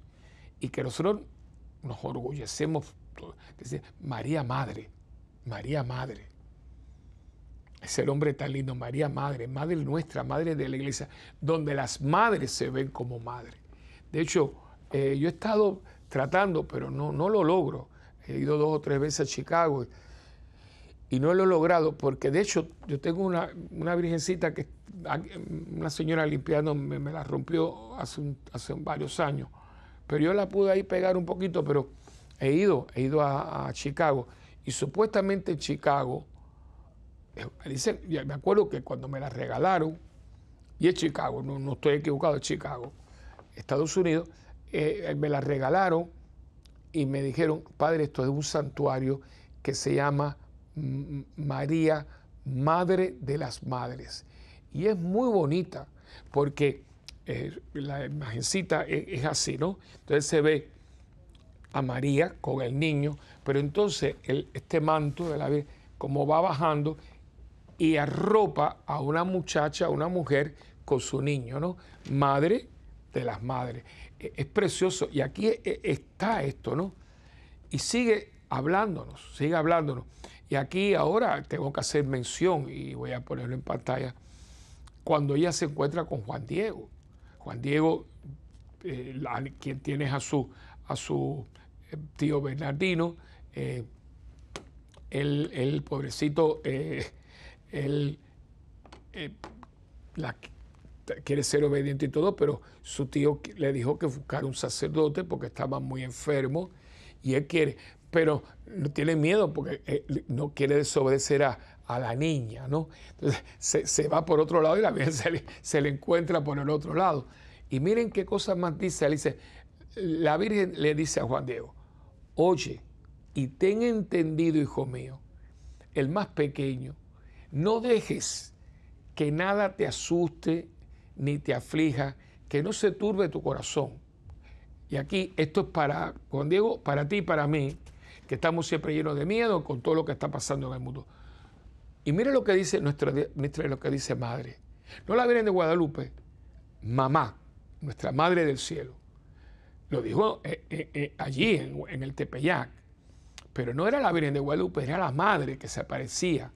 y que nosotros nos orgullecemos. María Madre, María Madre. Es el hombre tan lindo, María Madre, Madre nuestra, Madre de la Iglesia, donde las madres se ven como madre. De hecho, eh, yo he estado tratando, pero no, lo logro. He ido dos o tres veces a Chicago y no lo he logrado porque de hecho yo tengo una, virgencita que una señora limpiando me, la rompió hace, varios años, pero yo la pude ahí pegar un poquito, pero he ido, he ido a Chicago y supuestamente Chicago, eh, me acuerdo que cuando me la regalaron, y es Chicago, no, estoy equivocado, es Chicago, Estados Unidos, eh, eh, me la regalaron y me dijeron, padre, esto es un santuario que se llama María, Madre de las Madres. Y es muy bonita porque la imagencita es, es, así, ¿no? Entonces se ve a María con el niño, pero entonces este manto de la Virgen, como va bajando y arropa a una muchacha, a una mujer con su niño, ¿no? Madre de las madres. E, es, precioso. Y aquí e, e, está esto, ¿no? Y sigue hablándonos, sigue hablándonos. Y aquí ahora tengo que hacer mención, y voy a ponerlo en pantalla, cuando ella se encuentra con Juan Diego. Juan Diego, eh, quien tiene a su, a su tío Bernardino, eh, el, pobrecito, él eh, eh, quiere ser obediente y todo, pero su tío le dijo que buscar un sacerdote porque estaba muy enfermo y él quiere, pero no tiene miedo porque no quiere desobedecer a, la niña, ¿no? Entonces se, va por otro lado y la Virgen se le, encuentra por el otro lado. Y miren qué cosas más dice, dice, la Virgen le dice a Juan Diego, Oye, y ten entendido, hijo mío, el más pequeño, no dejes que nada te asuste ni te aflija, que no se turbe tu corazón. Y aquí esto es para, Juan Diego, para ti y para mí, que estamos siempre llenos de miedo con todo lo que está pasando en el mundo. Y mire lo que dice nuestra, lo que dice madre. No la vienen de Guadalupe, mamá, nuestra madre del cielo. Lo dijo eh, eh, eh, allí, en, el Tepeyac. Pero no era la Virgen de Guadalupe, era la madre que se aparecía,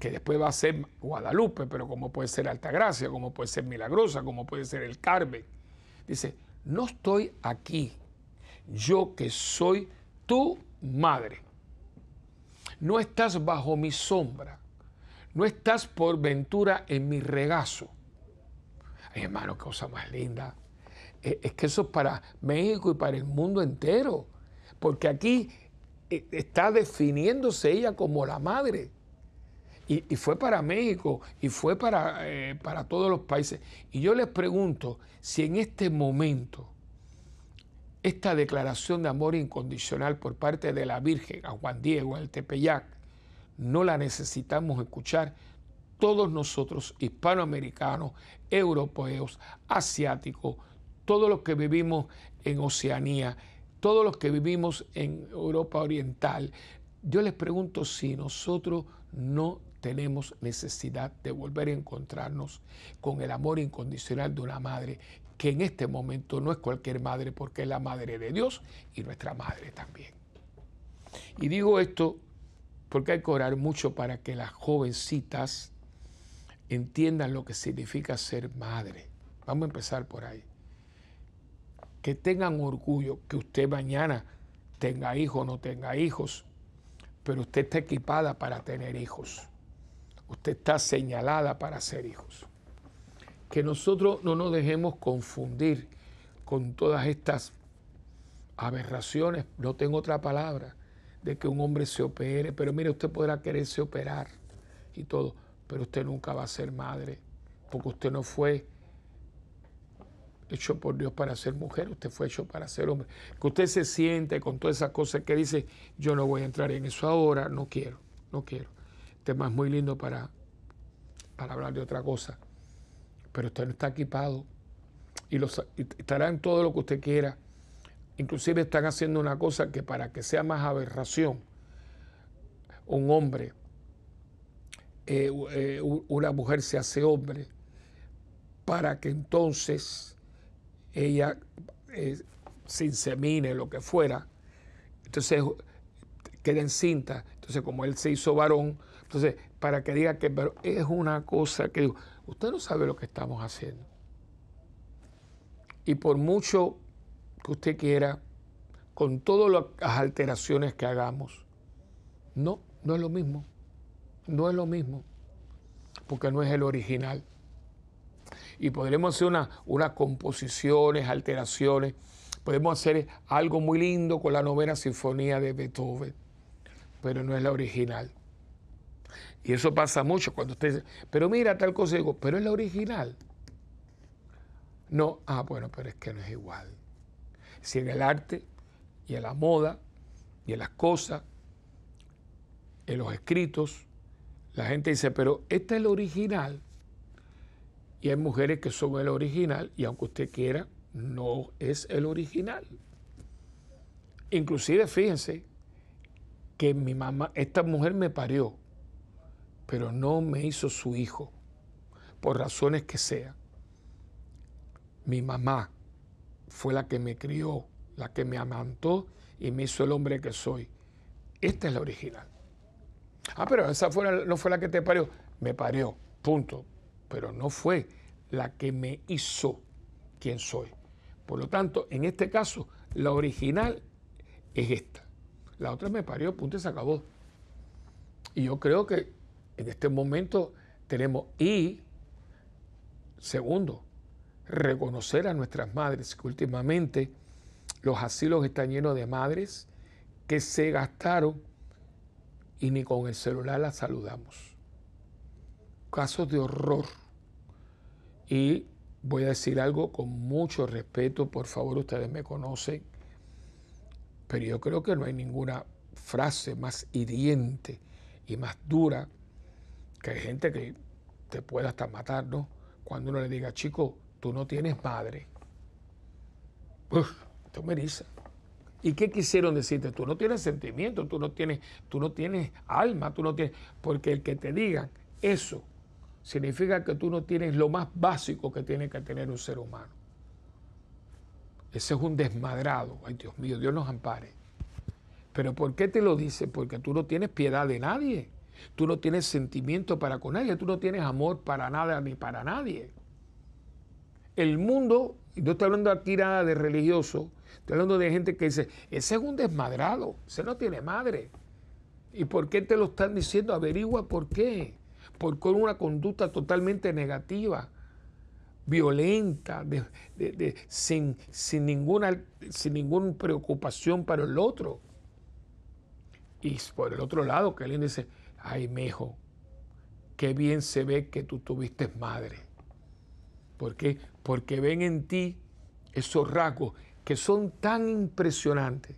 que después va a ser Guadalupe, pero como puede ser Altagracia, como puede ser Milagrosa, como puede ser el Carmen. Dice, no estoy aquí, yo que soy tu madre. No estás bajo mi sombra, no estás por ventura en mi regazo. Ay, hermano, cosa más linda e, es que eso es para México y para el mundo entero, porque aquí eh, está definiéndose ella como la madre. Y, fue para México y fue para, eh, para todos los países. Y yo les pregunto si en este momento esta declaración de amor incondicional por parte de la Virgen a Juan Diego, al Tepeyac, no la necesitamos escuchar todos nosotros, hispanoamericanos, europeos, asiáticos, todos los que vivimos en Oceanía, todos los que vivimos en Europa Oriental, yo les pregunto si nosotros no tenemos necesidad de volver a encontrarnos con el amor incondicional de una madre, que en este momento no es cualquier madre, porque es la madre de Dios y nuestra madre también. Y digo esto porque hay que orar mucho para que las jovencitas entiendan lo que significa ser madre. Vamos a empezar por ahí que tengan orgullo, que usted mañana tenga hijos o no tenga hijos, pero usted está equipada para tener hijos. Usted está señalada para ser hijos. Que nosotros no nos dejemos confundir con todas estas aberraciones, no tengo otra palabra, de que un hombre se opere, pero mire, usted podrá quererse operar y todo, pero usted nunca va a ser madre, porque usted no fue hecho por Dios para ser mujer, usted fue hecho para ser hombre. Que usted se siente con todas esas cosas que dice, yo no voy a entrar en eso ahora, no quiero, no quiero. Este tema es muy lindo para, para hablar de otra cosa, pero usted no está equipado y, los, estará en todo lo que usted quiera. Inclusive están haciendo una cosa que para que sea más aberración, un hombre, eh, eh, una mujer se hace hombre, para que entonces ella sin eh, se insemine, lo que fuera, entonces queda encinta. Entonces, como él se hizo varón, entonces, para que diga que pero es una cosa que digo, usted no sabe lo que estamos haciendo. Y por mucho que usted quiera, con todas las alteraciones que hagamos, no, no es lo mismo. No es lo mismo, porque no es el original y podremos hacer unas composiciones, alteraciones, podemos hacer algo muy lindo con la novena sinfonía de Beethoven, pero no es la original. Y eso pasa mucho cuando ustedes, dice, pero mira tal cosa, digo, pero es la original. No, ah, bueno, pero es que no es igual. Si en el arte y en la moda y en las cosas, en los escritos, la gente dice, pero esta es la original. Y hay mujeres que son el original y aunque usted quiera, no es el original. Inclusive, fíjense que mi mamá, esta mujer me parió, pero no me hizo su hijo, por razones que sean. Mi mamá fue la que me crió, la que me amantó y me hizo el hombre que soy. Esta es la original. Ah, pero esa no fue la que te parió. Me parió, punto pero no fue la que me hizo quien soy. Por lo tanto, en este caso, la original es esta. La otra me parió, punto y se acabó. Y yo creo que en este momento tenemos, y segundo, reconocer a nuestras madres, que últimamente los asilos están llenos de madres que se gastaron y ni con el celular las saludamos. Casos de horror. Y voy a decir algo con mucho respeto, por favor, ustedes me conocen, pero yo creo que no hay ninguna frase más hiriente y más dura que hay gente que te pueda hasta matar, ¿no? Cuando uno le diga, chico, tú no tienes madre. Uf, tú me ¿Y qué quisieron decirte? Tú no tienes sentimiento, tú no tienes, tú no tienes alma, tú no tienes. Porque el que te digan eso significa que tú no tienes lo más básico que tiene que tener un ser humano. Ese es un desmadrado. Ay, Dios mío, Dios nos ampare. Pero ¿por qué te lo dice? Porque tú no tienes piedad de nadie. Tú no tienes sentimiento para con nadie. Tú no tienes amor para nada ni para nadie. El mundo, y no estoy hablando aquí nada de religioso, estoy hablando de gente que dice, ese es un desmadrado, ese no tiene madre. ¿Y por qué te lo están diciendo? Averigua por qué con una conducta totalmente negativa, violenta, sin, ninguna, sin preocupación para el otro. Y por el otro lado, que alguien dice, ay, mejor, qué bien se ve que tú tuviste madre. ¿Por qué? Porque ven en ti esos rasgos que son tan impresionantes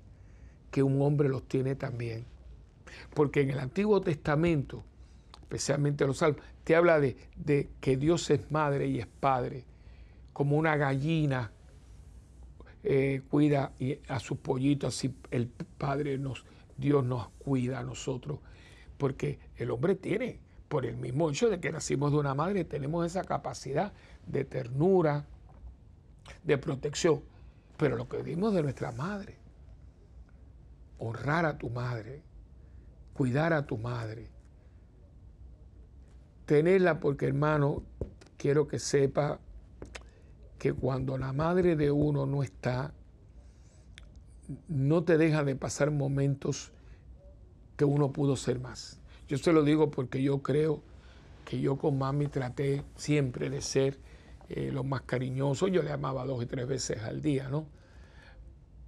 que un hombre los tiene también. Porque en el Antiguo Testamento especialmente los salmos, te habla de, que Dios es madre y es padre, como una gallina eh, cuida a sus pollitos, así el Padre nos, Dios nos cuida a nosotros, porque el hombre tiene, por el mismo hecho de que nacimos de una madre, tenemos esa capacidad de ternura, de protección, pero lo que dimos de nuestra madre, honrar a tu madre, cuidar a tu madre, tenerla porque hermano, quiero que sepa que cuando la madre de uno no está, no te deja de pasar momentos que uno pudo ser más. Yo se lo digo porque yo creo que yo con mami traté siempre de ser eh, lo más cariñoso. Yo le amaba dos y tres veces al día, ¿no?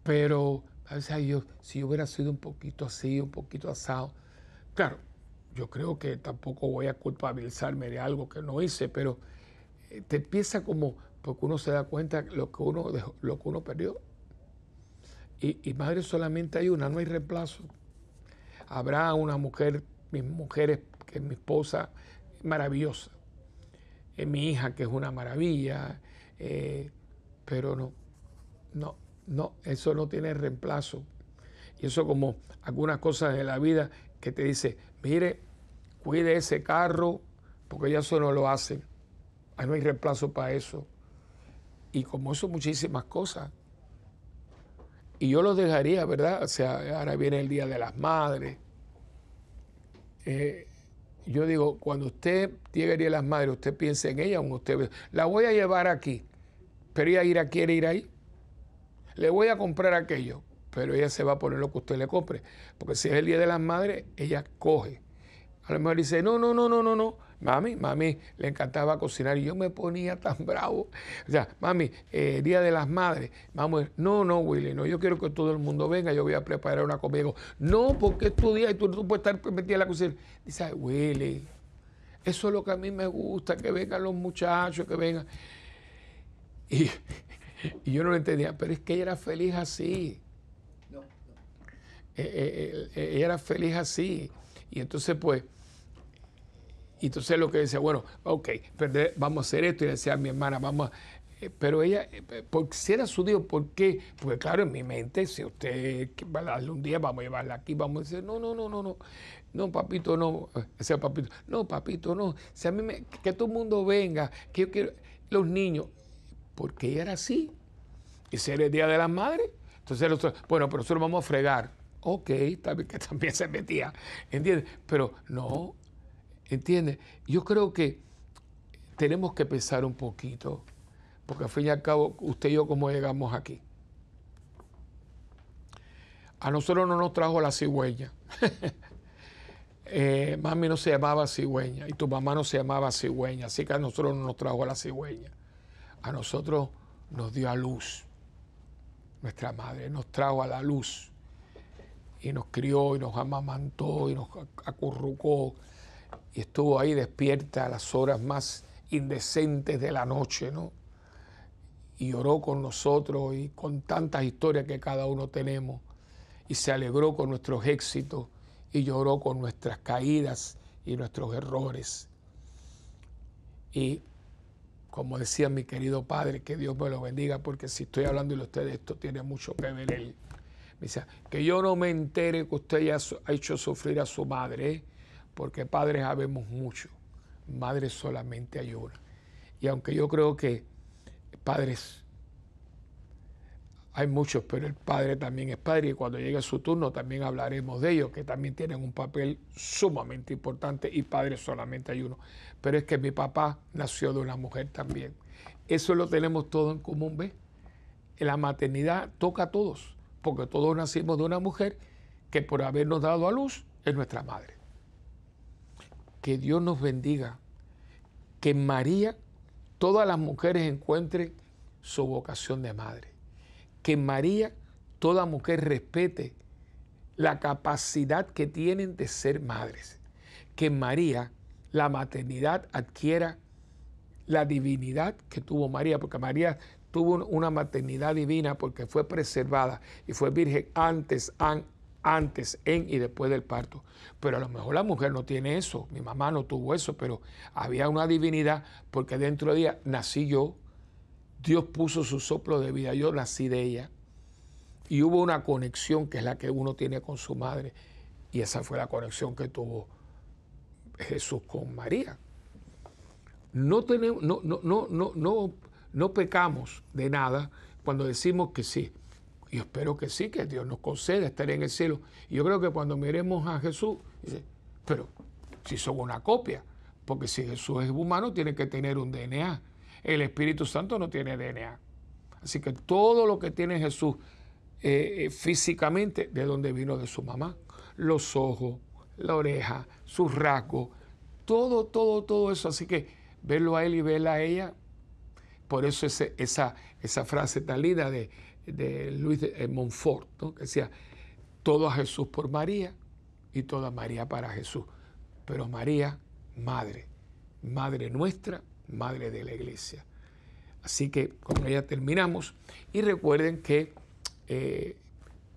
Pero a veces yo, si yo hubiera sido un poquito así, un poquito asado, claro, yo creo que tampoco voy a culpabilizarme de algo que no hice, pero eh, te empieza como, porque uno se da cuenta lo que uno, lo que uno perdió. Y, madre solamente hay una, no hay reemplazo. Habrá una mujer, mis mujeres, que es mi esposa, maravillosa. Eh, mi hija, que es una maravilla, eh, pero no, no, no, eso no tiene reemplazo. Y eso como algunas cosas de la vida que te dice, mire, cuide ese carro, porque ya eso no lo hacen. Ahí no hay reemplazo para eso. Y como eso, muchísimas cosas. Y yo lo dejaría, ¿verdad? O sea, ahora viene el Día de las Madres. Eh, yo digo, cuando usted llegue el Día de las Madres, usted piense en ella, usted la voy a llevar aquí, pero ella quiere ir ahí. Le voy a comprar aquello, pero ella se va a poner lo que usted le compre. Porque si es el Día de las Madres, ella coge a lo mejor dice, no, no, no, no, no, no. Mami, mami, le encantaba cocinar y yo me ponía tan bravo. O sea, mami, eh, Día de las Madres. Vamos, no, no, Willy, no, yo quiero que todo el mundo venga, yo voy a preparar una comida. no, porque es tu día y tú no puedes estar metida en la cocina. Dice, Willy, eso es lo que a mí me gusta, que vengan los muchachos, que vengan. Y, yo no lo entendía, pero es que ella era feliz así. No, no. Eh, eh, ella era feliz así. Y entonces, pues y entonces lo que decía, bueno, ok, vamos a hacer esto. Y decía a mi hermana, vamos eh, Pero ella, eh, eh, si era su Dios, ¿por qué? Porque claro, en mi mente, si usted va a darle un día, vamos a llevarla aquí, vamos a decir, no, no, no, no, no, no, papito, no, sea, papito, no, papito, no, si a mí me, que todo el mundo venga, que yo quiero, los niños, porque ella era así, y si era el Día de las Madres, entonces nosotros, bueno, pero nosotros vamos a fregar, ok, que también se metía, ¿entiendes? Pero no, ¿Entiendes? Yo creo que tenemos que pensar un poquito, porque al fin y al cabo, usted y yo, ¿cómo llegamos aquí? A nosotros no nos trajo la cigüeña. Eh, mami no se llamaba cigüeña y tu mamá no se llamaba cigüeña, así que a nosotros no nos trajo la cigüeña. A nosotros nos dio a luz. Nuestra madre nos trajo a la luz y nos crió y nos amamantó y nos acurrucó y estuvo ahí despierta a las horas más indecentes de la noche, ¿no? Y oró con nosotros y con tantas historias que cada uno tenemos, y se alegró con nuestros éxitos y lloró con nuestras caídas y nuestros errores. Y como decía mi querido padre, que Dios me lo bendiga, porque si estoy hablando de usted, esto tiene mucho que ver él. Me dice, que yo no me entere que usted ya ha hecho sufrir a su madre, ¿eh? porque padres sabemos mucho, madres solamente hay una. Y aunque yo creo que padres hay muchos, pero el padre también es padre y cuando llegue su turno también hablaremos de ellos, que también tienen un papel sumamente importante y padre solamente hay uno. Pero es que mi papá nació de una mujer también. Eso lo tenemos todo en común, ¿ves? La maternidad toca a todos, porque todos nacimos de una mujer que por habernos dado a luz es nuestra madre que Dios nos bendiga, que María todas las mujeres encuentren su vocación de madre, que María toda mujer respete la capacidad que tienen de ser madres, que María la maternidad adquiera la divinidad que tuvo María, porque María tuvo una maternidad divina porque fue preservada y fue virgen antes, an, antes, en y después del parto. Pero a lo mejor la mujer no tiene eso, mi mamá no tuvo eso, pero había una divinidad porque dentro de ella nací yo, Dios puso su soplo de vida, yo nací de ella. Y hubo una conexión que es la que uno tiene con su madre. Y esa fue la conexión que tuvo Jesús con María. No, tenemos, no, no, no, no, no pecamos de nada cuando decimos que sí yo espero que sí, que Dios nos conceda estar en el cielo. Y yo creo que cuando miremos a Jesús, pero si son una copia, porque si Jesús es humano, tiene que tener un DNA. El Espíritu Santo no tiene DNA. Así que todo lo que tiene Jesús eh, eh, físicamente, de donde vino de su mamá, los ojos, la oreja, sus rasgos, todo, todo, todo eso. Así que verlo a él y verla a ella, por eso ese, esa, esa frase tan de de Luis de eh, Montfort, que decía, todo a Jesús por María y toda María para Jesús. Pero María, madre, madre nuestra, madre de la iglesia. Así que con ella terminamos y recuerden que eh,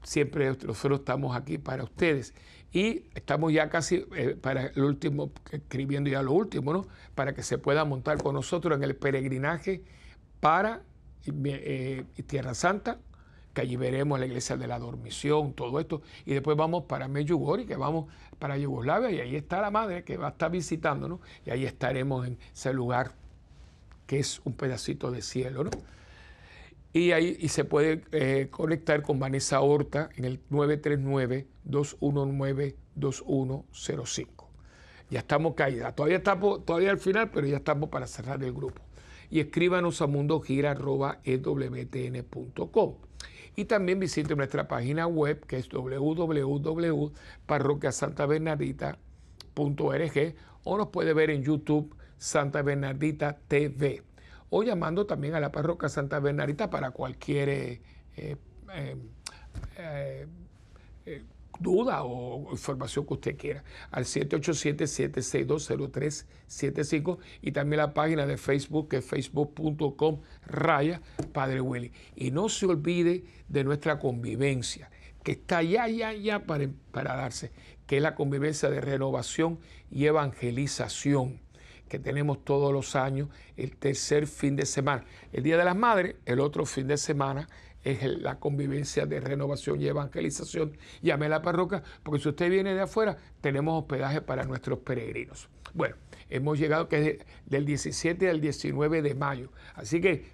siempre nosotros estamos aquí para ustedes y estamos ya casi eh, para el último, escribiendo ya lo último, ¿no? Para que se pueda montar con nosotros en el peregrinaje para eh, y Tierra Santa, que allí veremos la iglesia de la Dormición, todo esto, y después vamos para y que vamos para Yugoslavia, y ahí está la madre que va a estar visitándonos, y ahí estaremos en ese lugar que es un pedacito de cielo, ¿no? Y ahí se puede eh, conectar con Vanessa Horta en el 939-219-2105. Ya estamos caídas, Todavía estamos, todavía al final, pero ya estamos para cerrar el grupo y escríbanos a mundogira.ewtn.com. Y también visite nuestra página web que es www.parroquiasantabernadita.org o nos puede ver en YouTube Santa Bernardita TV o llamando también a la parroquia Santa Bernardita para cualquier eh, eh, eh, duda o información que usted quiera al 787 762 y también la página de Facebook que es facebook.com raya Padre Willy. Y no se olvide de nuestra convivencia que está ya, ya, ya para, para darse, que es la convivencia de renovación y evangelización que tenemos todos los años, el tercer fin de semana. El Día de las Madres, el otro fin de semana, es la convivencia de renovación y evangelización. Llame a la parroquia, porque si usted viene de afuera, tenemos hospedaje para nuestros peregrinos. Bueno, hemos llegado que es del 17 al 19 de mayo. Así que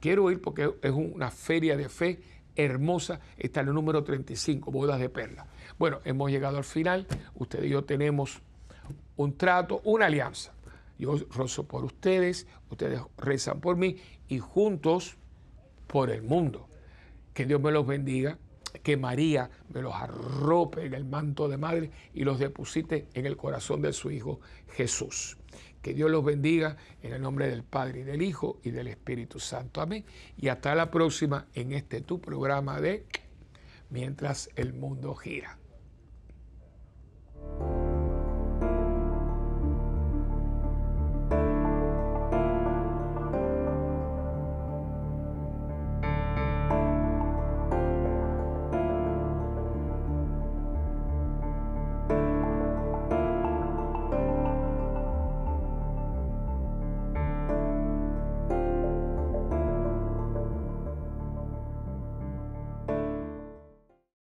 quiero ir porque es una feria de fe hermosa. Está en el número 35, Bodas de Perla. Bueno, hemos llegado al final. Usted y yo tenemos un trato, una alianza. Yo rezo por ustedes, ustedes rezan por mí y juntos por el mundo que Dios me los bendiga, que María me los arrope en el manto de madre y los deposite en el corazón de su Hijo Jesús. Que Dios los bendiga en el nombre del Padre y del Hijo y del Espíritu Santo. Amén. Y hasta la próxima en este tu programa de Mientras el mundo gira.